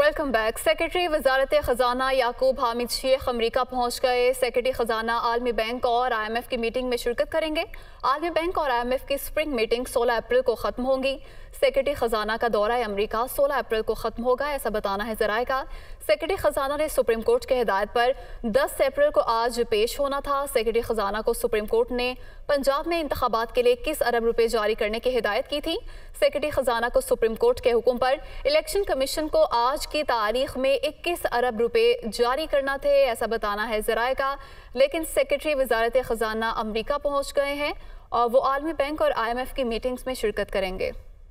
welcome back secretary वजारत ख़जाना याकूब हामिद शेख अमरीका पहुंच गए सेक्रेटरी ख़जाना आलमी बैंक और आई एम एफ़ की मीटिंग में शिरकत करेंगे आलमी बैंक और आई एम एफ़ की स्प्रिंग मीटिंग सोलह अप्रैल को ख़त्म होगी सेक्रेटरी ख़जाना का दौरा अमरीका सोलह अप्रैल को ख़त्म होगा ऐसा बताना है ज़रा का सेक्रेटरी ख़जाना ने सुप्रीम कोर्ट के हिदायत पर दस अप्रैल को आज पेश होना था सेक्रेटरी ख़जाना को सुप्रीम कोर्ट ने पंजाब में इंतबात के लिए किस अरब रुपये जारी करने की हिदायत की थी सेक्रेटरी ख़जाना को सुप्रीम कोर्ट के हुक्म पर इलेक्शन कमीशन को आज की तारीख में 21 अरब रुपए जारी करना थे ऐसा बताना है जराए का लेकिन सेक्रेटरी वजारत ख़जाना अमरीका पहुँच गए हैं और वो आलमी बैंक और आई एम एफ की मीटिंग्स में शिरकत करेंगे